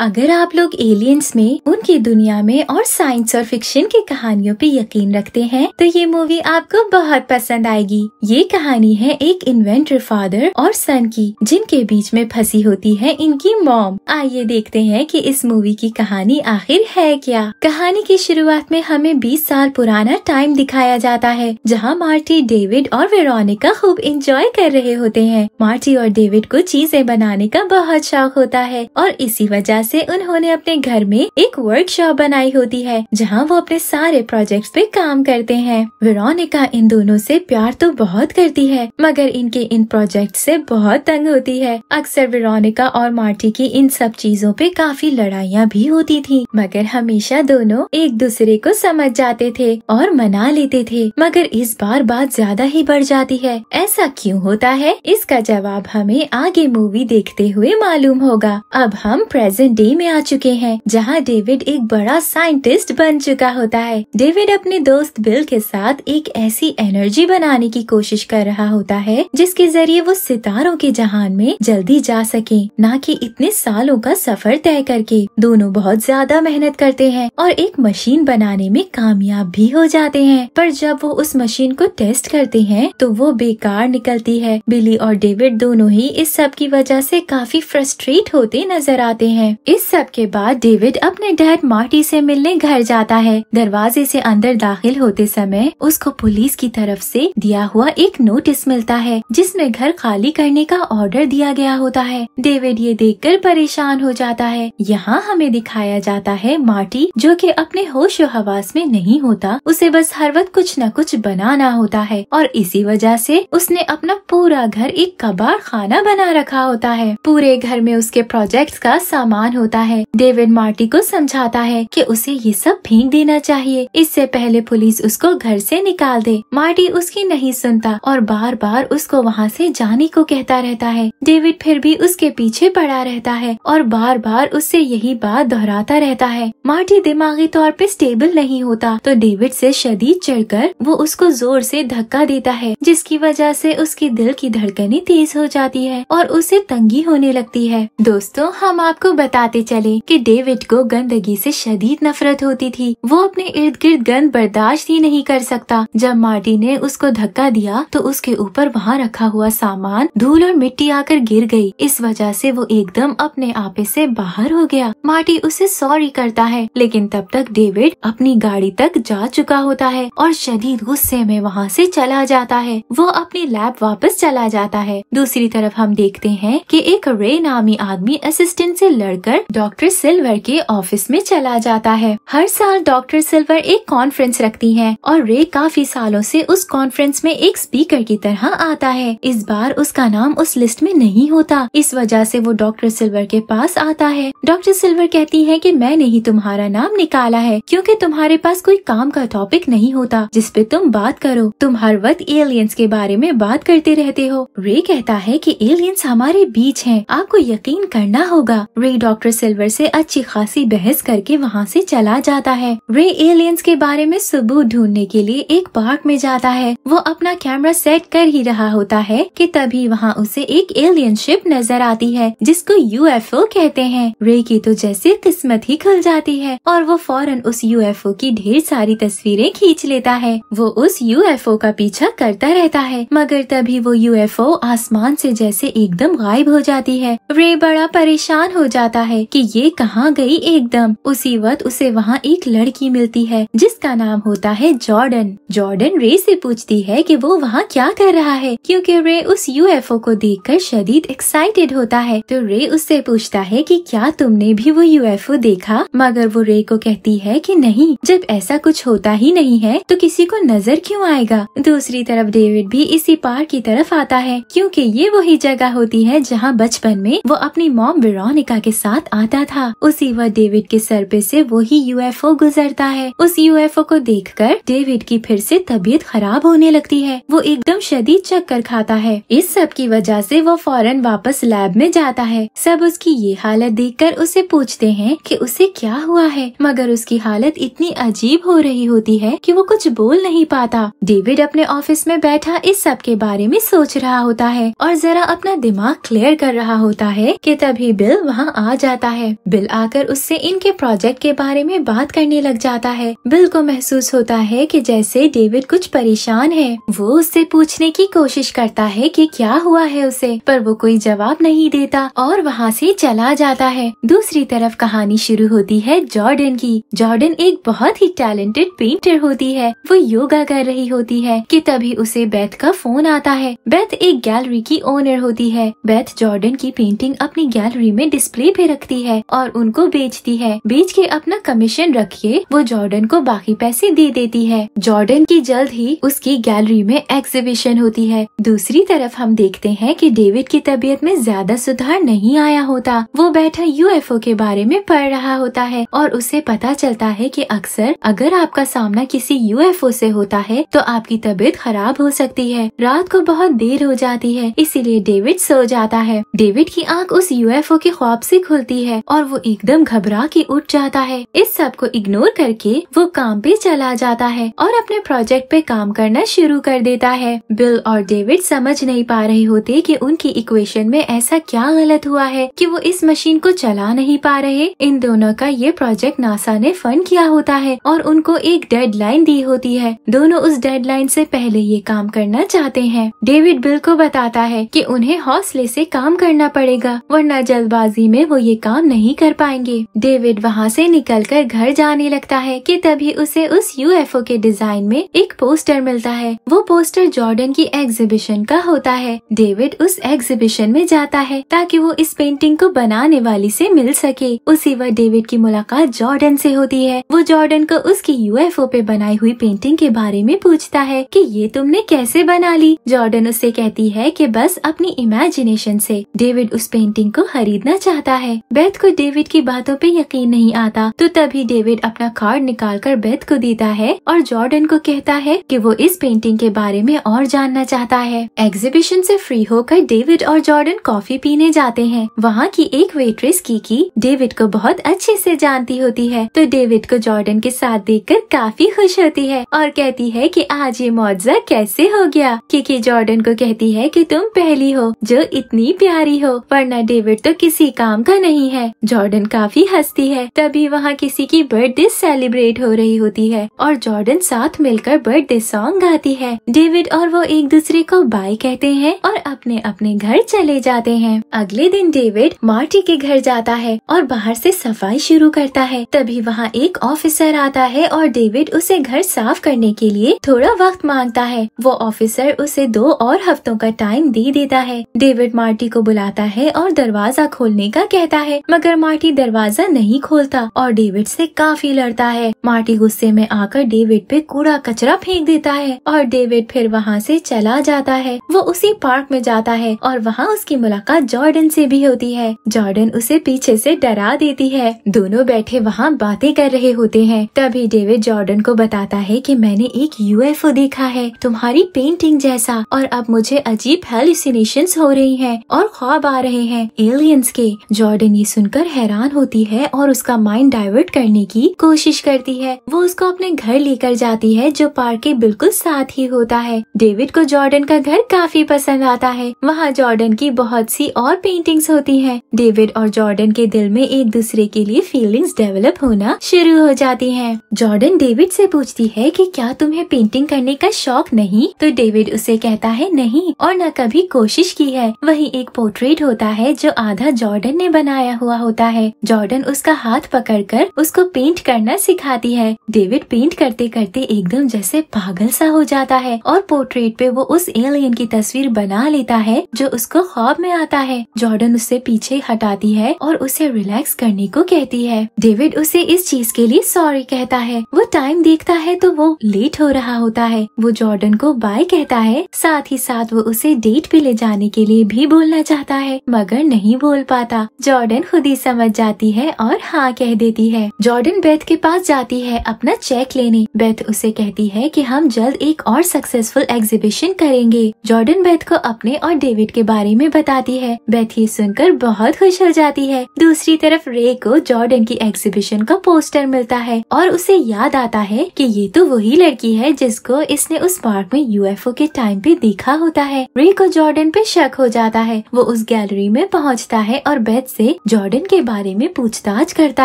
अगर आप लोग एलियंस में उनकी दुनिया में और साइंस और फिक्शन की कहानियों पे यकीन रखते हैं तो ये मूवी आपको बहुत पसंद आएगी ये कहानी है एक इन्वेंटर फादर और सन की जिनके बीच में फंसी होती है इनकी मॉम आइए देखते हैं कि इस मूवी की कहानी आखिर है क्या कहानी की शुरुआत में हमें बीस साल पुराना टाइम दिखाया जाता है जहाँ मार्टी डेविड और वेरोनिका खूब इंजॉय कर रहे होते हैं मार्टी और डेविड को चीजें बनाने का बहुत शौक होता है और इसी वजह से उन्होंने अपने घर में एक वर्कशॉप बनाई होती है जहाँ वो अपने सारे प्रोजेक्ट्स पे काम करते हैं वेरोनिका इन दोनों से प्यार तो बहुत करती है मगर इनके इन प्रोजेक्ट से बहुत तंग होती है अक्सर वेरोनिका और मार्टी की इन सब चीजों पे काफी लड़ाइयाँ भी होती थी मगर हमेशा दोनों एक दूसरे को समझ जाते थे और मना लेते थे मगर इस बार बात ज्यादा ही बढ़ जाती है ऐसा क्यों होता है इसका जवाब हमें आगे मूवी देखते हुए मालूम होगा अब हम प्रेजेंट डे में आ चुके हैं जहाँ डेविड एक बड़ा साइंटिस्ट बन चुका होता है डेविड अपने दोस्त बिल के साथ एक ऐसी एनर्जी बनाने की कोशिश कर रहा होता है जिसके जरिए वो सितारों के जहान में जल्दी जा सके न कि इतने सालों का सफर तय करके दोनों बहुत ज्यादा मेहनत करते हैं और एक मशीन बनाने में कामयाब भी हो जाते हैं पर जब वो उस मशीन को टेस्ट करते हैं तो वो बेकार निकलती है बिली और डेविड दोनों ही इस सब की वजह से काफी फ्रस्ट्रेट होते नजर आते हैं इस सब के बाद डेविड अपने डैड मार्टी से मिलने घर जाता है दरवाजे से अंदर दाखिल होते समय उसको पुलिस की तरफ से दिया हुआ एक नोटिस मिलता है जिसमें घर खाली करने का ऑर्डर दिया गया होता है डेविड ये देखकर परेशान हो जाता है यहाँ हमें दिखाया जाता है मार्टी जो की अपने होश हवास में नहीं होता उसे बस हर वक्त कुछ न कुछ बनाना होता है और इसी वजह ऐसी उसने अपना पूरा घर एक कबाड़ खाना बना रखा होता है पूरे घर में उसके प्रोजेक्ट्स का सामान परेशान होता है डेविड मार्टी को समझाता है कि उसे ये सब फेंक देना चाहिए इससे पहले पुलिस उसको घर से निकाल दे मार्टी उसकी नहीं सुनता और बार बार उसको वहाँ से जाने को कहता रहता है डेविड फिर भी उसके पीछे पड़ा रहता है और बार बार उससे यही बात दोहराता रहता है मार्टी दिमागी तौर पर स्टेबल नहीं होता तो डेविड से शदीद चढ़कर वो उसको जोर से धक्का देता है जिसकी वजह से उसके दिल की धड़कने तेज हो जाती है और उसे तंगी होने लगती है दोस्तों हम आपको बता बताते चले कि डेविड को गंदगी से शदीद नफरत होती थी वो अपने इर्द गिर्द गंद बर्दाश्त ही नहीं कर सकता जब मार्टी ने उसको धक्का दिया तो उसके ऊपर वहाँ रखा हुआ सामान धूल और मिट्टी आकर गिर गई इस वजह से वो एकदम अपने आपे से बाहर हो गया मार्टी उसे सॉरी करता है लेकिन तब तक डेविड अपनी गाड़ी तक जा चुका होता है और शदीद गुस्से में वहाँ से चला जाता है वो अपनी लैब वापस चला जाता है दूसरी तरफ हम देखते हैं कि एक रे नामी आदमी असिस्टेंट से लड़कर लेकर डॉक्टर सिल्वर के ऑफिस में चला जाता है हर साल डॉक्टर सिल्वर एक कॉन्फ्रेंस रखती हैं और रे काफी सालों से उस कॉन्फ्रेंस में एक स्पीकर की तरह आता है इस बार उसका नाम उस लिस्ट में नहीं होता इस वजह से वो डॉक्टर सिल्वर के पास आता है डॉक्टर सिल्वर कहती है की मैंने ही तुम्हारा नाम निकाला है क्यूँकी तुम्हारे पास कोई काम का टॉपिक नहीं होता जिसपे तुम बात करो तुम हर वक्त एलियंस के बारे में बात करते रहते हो रे कहता है कि एलियंस हमारे बीच हैं आपको यकीन करना होगा रे डॉक्टर डॉक्टर सिल्वर से अच्छी खासी बहस करके वहाँ से चला जाता है रे एलियंस के बारे में सबूत ढूंढने के लिए एक पार्क में जाता है वो अपना कैमरा सेट कर ही रहा होता है कि तभी वहाँ उसे एक एलियन शिप नजर आती है जिसको यू कहते हैं रे की तो जैसे किस्मत ही खुल जाती है और वो फौरन उस यू की ढेर सारी तस्वीरें खींच लेता है वो उस यू का पीछा करता रहता है मगर तभी वो यू आसमान ऐसी जैसे एकदम गायब हो जाती है रे बड़ा परेशान हो जाता है है कि ये कहाँ गई एकदम उसी वक्त उसे वहाँ एक लड़की मिलती है जिसका नाम होता है जॉर्डन जॉर्डन रे से पूछती है कि वो वहाँ क्या कर रहा है क्योंकि रे उस यूएफओ को देखकर शदीद एक्साइटेड होता है तो रे उससे पूछता है कि क्या तुमने भी वो यूएफओ देखा मगर वो रे को कहती है कि नहीं जब ऐसा कुछ होता ही नहीं है तो किसी को नजर क्यों आएगा दूसरी तरफ डेविड भी इसी पार की तरफ आता है क्योंकि ये वही जगह होती है जहाँ बचपन में वो अपनी मॉम विरोनिका के साथ साथ आता था उसी वह डेविड के सर पे से वही यूएफओ गुजरता है उस यूएफओ को देखकर डेविड की फिर से तबीयत खराब होने लगती है वो एकदम शदीद चक्कर खाता है इस सब की वजह से वो फौरन वापस लैब में जाता है सब उसकी ये हालत कर उसे पूछते है की उसे क्या हुआ है मगर उसकी हालत इतनी अजीब हो रही होती है की वो कुछ बोल नहीं पाता डेविड अपने ऑफिस में बैठा इस सब के बारे में सोच रहा होता है और जरा अपना दिमाग क्लियर कर रहा होता है कि तभी बिल वहाँ आ जा जाता है बिल आकर उससे इनके प्रोजेक्ट के बारे में बात करने लग जाता है बिल को महसूस होता है कि जैसे डेविड कुछ परेशान है वो उससे पूछने की कोशिश करता है कि क्या हुआ है उसे पर वो कोई जवाब नहीं देता और वहाँ से चला जाता है दूसरी तरफ कहानी शुरू होती है जॉर्डन की जॉर्डन एक बहुत ही टैलेंटेड पेंटर होती है वो योगा कर रही होती है की तभी उसे बैथ का फोन आता है बैथ एक गैलरी की ओनर होती है बैथ जॉर्डन की पेंटिंग अपनी गैलरी में डिस्प्ले पे रखती है और उनको बेचती है बेच के अपना कमीशन रखिए वो जॉर्डन को बाकी पैसे दे देती है जॉर्डन की जल्द ही उसकी गैलरी में एग्जीबिशन होती है दूसरी तरफ हम देखते हैं कि डेविड की तबीयत में ज्यादा सुधार नहीं आया होता वो बैठा यूएफओ के बारे में पढ़ रहा होता है और उसे पता चलता है कि अक्सर अगर आपका सामना किसी यूएफओ से होता है तो आपकी तबीयत खराब हो सकती है रात को बहुत देर हो जाती है इसीलिए डेविड सो जाता है डेविड की आँख उस यूएफओ के ख्वाब से खुल बोलती है और वो एकदम घबरा के उठ जाता है इस सब को इग्नोर करके वो काम पे चला जाता है और अपने प्रोजेक्ट पे काम करना शुरू कर देता है बिल और डेविड समझ नहीं पा रहे होते कि उनकी इक्वेशन में ऐसा क्या गलत हुआ है कि वो इस मशीन को चला नहीं पा रहे इन दोनों का ये प्रोजेक्ट नासा ने फंड किया होता है और उनको एक डेड दी होती है दोनों उस डेड लाइन पहले ये काम करना चाहते है डेविड बिल को बताता है की उन्हें हौसले ऐसी काम करना पड़ेगा वरना जल्दबाजी में वो ये ये काम नहीं कर पाएंगे डेविड वहाँ से निकलकर घर जाने लगता है कि तभी उसे उस यूएफओ के डिजाइन में एक पोस्टर मिलता है वो पोस्टर जॉर्डन की एग्जीबिशन का होता है डेविड उस एग्जीबिशन में जाता है ताकि वो इस पेंटिंग को बनाने वाली से मिल सके उसी वक्त डेविड की मुलाकात जॉर्डन से होती है वो जॉर्डन को उसकी यूएफओ पे बनाई हुई पेंटिंग के बारे में पूछता है कि ये तुमने कैसे बना ली जॉर्डन उससे कहती है कि बस अपनी इमेजिनेशन से डेविड उस पेंटिंग को खरीदना चाहता है बेथ को डेविड की बातों पे यकीन नहीं आता तो तभी डेविड अपना कार्ड निकाल कर बेथ को देता है और जॉर्डन को कहता है कि वो इस पेंटिंग के बारे में और जानना चाहता है एग्जीबिशन से फ्री होकर डेविड और जॉर्डन कॉफी पीने जाते हैं वहाँ की एक वेट्रेस की की डेविड को बहुत अच्छे से जानती होती है तो डेविड को जॉर्डन के साथ कर काफी खुश होती है और कहती है की आज ये मुआवजा कैसे हो गया क्यूँकी जॉर्डन को कहती है की तुम पहली हो जो इतनी प्यारी हो वरना डेविड तो किसी काम का नहीं नहीं है जॉर्डन काफी हंसती है तभी वहाँ किसी की बर्थडे सेलिब्रेट हो रही होती है और जॉर्डन साथ मिलकर बर्थडे सॉन्ग गाती है डेविड और वो एक दूसरे को बाय कहते हैं और अपने अपने घर चले जाते हैं अगले दिन डेविड मार्टी के घर जाता है और बाहर से सफाई शुरू करता है तभी वहाँ एक ऑफिसर आता है और डेविड उसे घर साफ करने के लिए थोड़ा वक्त मांगता है वो ऑफिसर उसे दो और हफ्तों का टाइम दे देता है डेविड मार्टी को बुलाता है और दरवाजा खोलने का कहता है मगर मार्टी दरवाजा नहीं खोलता और डेविड से काफी लड़ता है मार्टी गुस्से में आकर डेविड पे कूड़ा कचरा फेंक देता है और डेविड फिर वहाँ से चला जाता है वो उसी पार्क में जाता है और वहाँ उसकी मुलाकात जॉर्डन से भी होती है जॉर्डन उसे पीछे से डरा देती है दोनों बैठे वहाँ बातें कर रहे होते हैं तभी डेविड जॉर्डन को बताता है कि मैंने एक यूएफओ देखा है तुम्हारी पेंटिंग जैसा और अब मुझे अजीब हेलुसिनेशन हो रही है और ख्वाब आ रहे हैं एलियंस के जॉर्डन रोमिन ये सुनकर हैरान होती है और उसका माइंड डाइवर्ट करने की कोशिश करती है वो उसको अपने घर लेकर जाती है जो पार्क के बिल्कुल साथ ही होता है डेविड को जॉर्डन का घर काफी पसंद आता है वहाँ जॉर्डन की बहुत सी और पेंटिंग्स होती है डेविड और जॉर्डन के दिल में एक दूसरे के लिए फीलिंग्स डेवलप होना शुरू हो जाती है जॉर्डन डेविड से पूछती है कि क्या तुम्हें पेंटिंग करने का शौक नहीं तो डेविड उसे कहता है नहीं और न कभी कोशिश की है वही एक पोर्ट्रेट होता है जो आधा जॉर्डन ने बनाया आया हुआ होता है जॉर्डन उसका हाथ पकड़कर उसको पेंट करना सिखाती है डेविड पेंट करते करते एकदम जैसे पागल सा हो जाता है और पोर्ट्रेट पे वो उस एलियन की तस्वीर बना लेता है जो उसको ख्वाब में आता है जॉर्डन उससे पीछे हटाती है और उसे रिलैक्स करने को कहती है डेविड उसे इस चीज के लिए सॉरी कहता है वो टाइम देखता है तो वो लेट हो रहा होता है वो जॉर्डन को बाय कहता है साथ ही साथ वो उसे डेट पे ले जाने के लिए भी बोलना चाहता है मगर नहीं बोल पाता जॉर्डन जॉर्डन खुद ही समझ जाती है और हाँ कह देती है जॉर्डन बेथ के पास जाती है अपना चेक लेने बेथ उसे कहती है कि हम जल्द एक और सक्सेसफुल एग्जीबिशन करेंगे जॉर्डन बेथ को अपने और डेविड के बारे में बताती है बेथ ये सुनकर बहुत खुश हो जाती है दूसरी तरफ रे को जॉर्डन की एग्जीबिशन का पोस्टर मिलता है और उसे याद आता है कि ये तो वही लड़की है जिसको इसने उस पार्क में यूएफओ के टाइम पे देखा होता है रे को जॉर्डन पे शक हो जाता है वो उस गैलरी में पहुंचता है और बेथ से जॉर्डन के बारे में पूछताछ करता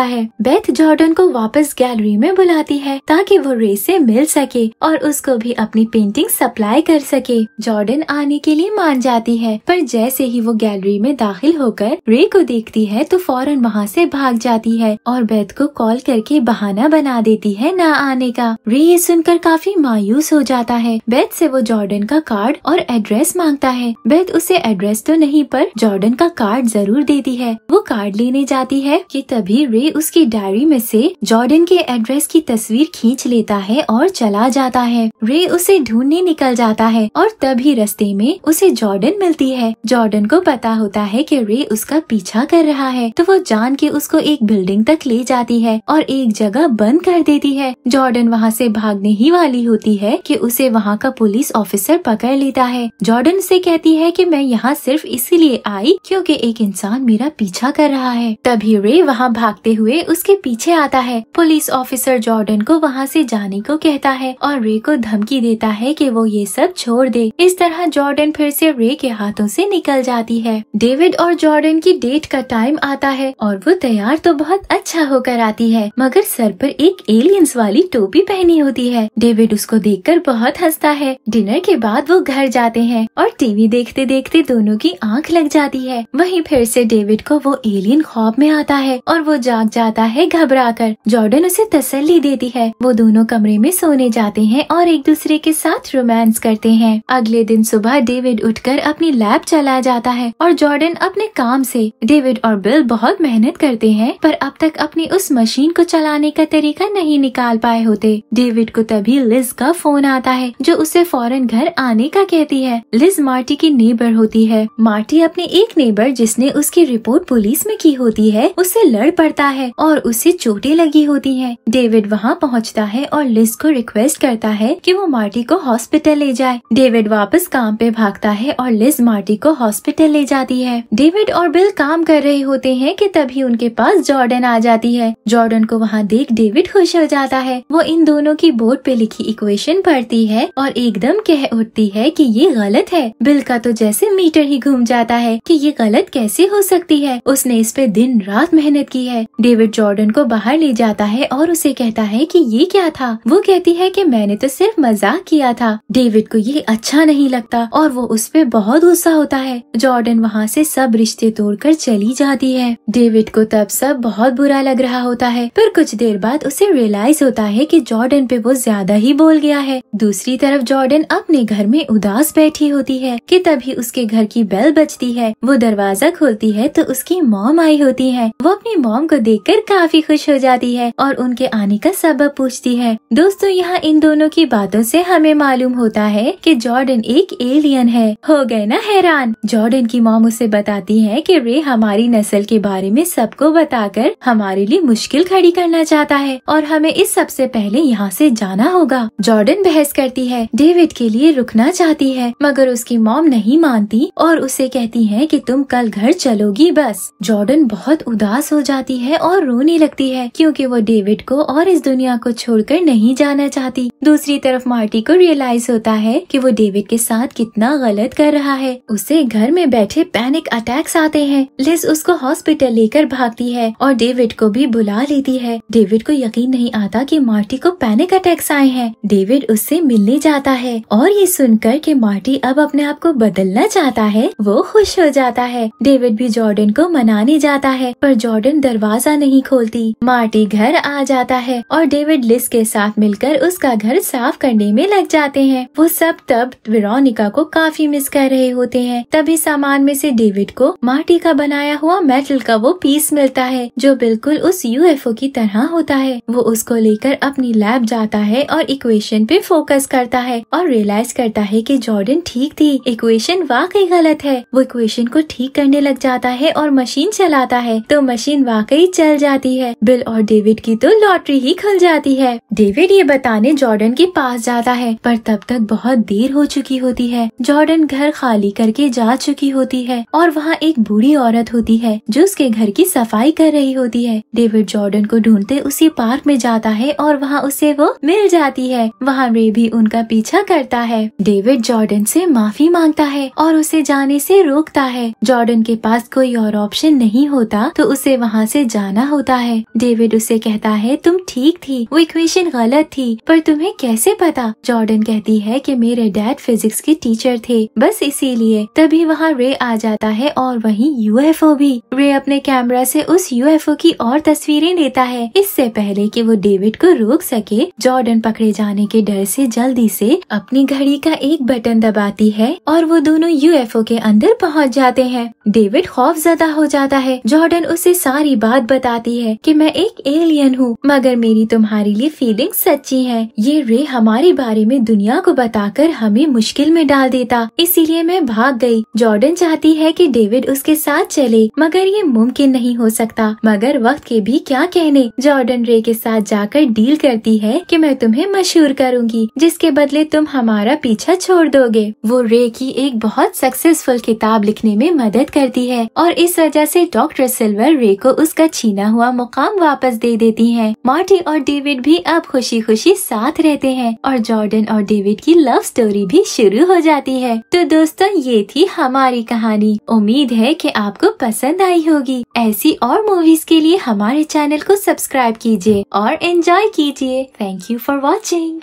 है बेथ जॉर्डन को वापस गैलरी में बुलाती है ताकि वो रे से मिल सके और उसको भी अपनी पेंटिंग सप्लाई कर सके जॉर्डन आने के लिए मान जाती है पर जैसे ही वो गैलरी में दाखिल होकर रे को देखती है तो फौरन वहाँ से भाग जाती है और बेथ को कॉल करके बहाना बना देती है न आने का रे ये सुनकर काफी मायूस हो जाता है बेथ से वो जॉर्डन का कार्ड और एड्रेस मांगता है बेथ उसे एड्रेस तो नहीं पर जॉर्डन का कार्ड जरूर देती है वो वो कार्ड लेने जाती है कि तभी रे उसकी डायरी में से जॉर्डन के एड्रेस की तस्वीर खींच लेता है और चला जाता है रे उसे ढूंढने निकल जाता है और तभी रस्ते में उसे जॉर्डन मिलती है जॉर्डन को पता होता है कि रे उसका पीछा कर रहा है तो वो जान के उसको एक बिल्डिंग तक ले जाती है और एक जगह बंद कर देती है जॉर्डन वहाँ ऐसी भागने ही वाली होती है की उसे वहाँ का पुलिस ऑफिसर पकड़ लेता है जॉर्डन से कहती है कि मैं यहाँ सिर्फ इसीलिए आई क्योंकि एक इंसान मेरा पीछा पीछा कर रहा है तभी रे वहाँ भागते हुए उसके पीछे आता है पुलिस ऑफिसर जॉर्डन को वहाँ से जाने को कहता है और रे को धमकी देता है कि वो ये सब छोड़ दे इस तरह जॉर्डन फिर से रे के हाथों से निकल जाती है डेविड और जॉर्डन की डेट का टाइम आता है और वो तैयार तो बहुत अच्छा होकर आती है मगर सर पर एक एलियंस वाली टोपी पहनी होती है डेविड उसको कर बहुत हंसता है डिनर के बाद वो घर जाते हैं और टीवी देखते देखते दोनों की आंख लग जाती है वहीं फिर से डेविड को वो एलियन ख्वाब में आता है और वो जाग जाता है घबरा कर जॉर्डन उसे तसल्ली देती है वो दोनों कमरे में सोने जाते हैं और एक दूसरे के साथ रोमांस करते हैं अगले दिन सुबह डेविड उठकर अपनी लैब चला जाता है और जॉर्डन अपने काम से डेविड और बिल बहुत मेहनत करते हैं पर अब तक अपनी उस मशीन को चलाने का तरीका नहीं निकाल पाए होते डेविड को तभी लिज का फोन आता है जो उसे फौरन घर आने का कहती है लिज मार्टी की नेबर होती है मार्टी अपने एक नेबर जिसने उसकी रिपोर्ट पुलिस पुलिस में की होती है उससे लड़ पड़ता है और उसे चोटें लगी होती है डेविड वहाँ पहुँचता है और लिस को रिक्वेस्ट करता है कि वो मार्टी को हॉस्पिटल ले जाए डेविड वापस काम पे भागता है और लिस मार्टी को हॉस्पिटल ले जाती है डेविड और बिल काम कर रहे होते हैं की तभी उनके पास जॉर्डन आ जाती है जॉर्डन को वहाँ देख डेविड खुश हो जाता है वो इन दोनों की बोर्ड पे लिखी इक्वेशन पढ़ती है और एकदम कह उठती है की ये गलत है बिल का तो जैसे मीटर ही घूम जाता है कि ये गलत कैसे हो सकती है उसने इस पे दिन रात मेहनत की है डेविड जॉर्डन को बाहर ले जाता है और उसे कहता है कि ये क्या था वो कहती है कि मैंने तो सिर्फ मजाक किया था डेविड को ये अच्छा नहीं लगता और वो उस पर बहुत गुस्सा होता है जॉर्डन वहाँ से सब रिश्ते तोड़कर चली जाती है डेविड को तब सब बहुत बुरा लग रहा होता है पर कुछ देर बाद उसे रियलाइज होता है की जॉर्डन पे वो ज्यादा ही बोल गया है दूसरी तरफ जॉर्डन अपने घर में उदास बैठी होती है की तभी उसके घर की बेल बजती है वो दरवाजा खोलती है तो उसकी मॉम आई होती है वो अपनी मॉम को देखकर काफी खुश हो जाती है और उनके आने का सबब पूछती है दोस्तों यहाँ इन दोनों की बातों से हमें मालूम होता है कि जॉर्डन एक एलियन है हो गए ना हैरान जॉर्डन की मॉम उसे बताती है कि रे हमारी नस्ल के बारे में सबको बताकर हमारे लिए मुश्किल खड़ी करना चाहता है और हमें इस सबसे पहले यहाँ से जाना होगा जॉर्डन बहस करती है डेविड के लिए रुकना चाहती है मगर उसकी मॉम नहीं मानती और उसे कहती है कि तुम कल घर चलोगी बस जॉर्डन बहुत उदास हो जाती है और रोने लगती है क्योंकि वो डेविड को और इस दुनिया को छोड़कर नहीं जाना चाहती दूसरी तरफ मार्टी को रियलाइज होता है कि वो डेविड के साथ कितना गलत कर रहा है उसे घर में बैठे पैनिक अटैक्स आते हैं लिस उसको हॉस्पिटल लेकर भागती है और डेविड को भी बुला लेती है डेविड को यकीन नहीं आता की मार्टी को पैनिक अटैक्स आए हैं डेविड उससे मिलने जाता है और ये सुनकर के मार्टी अब अपने आप को बदलना चाहता है वो खुश हो जाता है डेविड भी जॉर्डन को मनाने जाता है पर जॉर्डन दरवाजा नहीं खोलती मार्टी घर आ जाता है और डेविड लिस के साथ मिलकर उसका घर साफ करने में लग जाते हैं वो सब तब वेरोनिका को काफी मिस कर रहे होते हैं तभी सामान में से डेविड को मार्टी का बनाया हुआ मेटल का वो पीस मिलता है जो बिल्कुल उस यूएफओ की तरह होता है वो उसको लेकर अपनी लैब जाता है और इक्वेशन पे फोकस करता है और रियलाइज करता है कि जॉर्डन ठीक थी इक्वेशन वाकई गलत है वो इक्वेशन को ठीक करने लग जाता है और मशीन चलाता है तो मशीन वाकई चल जाती है बिल और डेविड की तो लॉटरी ही खुल जाती है डेविड ये बताने जॉर्डन के पास जाता है पर तब तक बहुत देर हो चुकी होती है जॉर्डन घर खाली करके जा चुकी होती है और वहाँ एक बूढ़ी औरत होती है जो उसके घर की सफाई कर रही होती है डेविड जॉर्डन को ढूंढते उसी पार्क में जाता है और वहाँ उसे वो मिल जाती है वहाँ रे भी उनका पीछा करता है डेविड जॉर्डन से माफी मांगता है और उसे जाने से रोकता है जॉर्डन के पास कोई और ऑप्शन ऑप्शन नहीं होता तो उसे वहाँ से जाना होता है डेविड उसे कहता है तुम ठीक थी वो इक्वेशन गलत थी पर तुम्हें कैसे पता जॉर्डन कहती है कि मेरे डैड फिजिक्स के टीचर थे बस इसीलिए तभी वहाँ रे आ जाता है और वहीं यूएफओ भी रे अपने कैमरा से उस यूएफओ की और तस्वीरें लेता है इससे पहले कि वो डेविड को रोक सके जॉर्डन पकड़े जाने के डर से जल्दी से अपनी घड़ी का एक बटन दबाती है और वो दोनों यूएफओ के अंदर पहुँच जाते हैं डेविड खौफ ज्यादा हो जाता है जॉर्डन उसे सारी बात बताती है कि मैं एक एलियन हूँ मगर मेरी तुम्हारे लिए फीलिंग सच्ची है ये रे हमारे बारे में दुनिया को बताकर हमें मुश्किल में डाल देता इसीलिए मैं भाग गई जॉर्डन चाहती है कि डेविड उसके साथ चले मगर ये मुमकिन नहीं हो सकता मगर वक्त के भी क्या कहने जॉर्डन रे के साथ जाकर डील करती है की मैं तुम्हें मशहूर करूँगी जिसके बदले तुम हमारा पीछा छोड़ दोगे वो रे की एक बहुत सक्सेसफुल किताब लिखने में मदद करती है और इस वजह वजह से डॉक्टर सिल्वर रे को उसका छीना हुआ मुकाम वापस दे देती हैं। मार्टी और डेविड भी अब खुशी खुशी साथ रहते हैं और जॉर्डन और डेविड की लव स्टोरी भी शुरू हो जाती है तो दोस्तों ये थी हमारी कहानी उम्मीद है कि आपको पसंद आई होगी ऐसी और मूवीज के लिए हमारे चैनल को सब्सक्राइब कीजिए और एंजॉय कीजिए थैंक यू फॉर वॉचिंग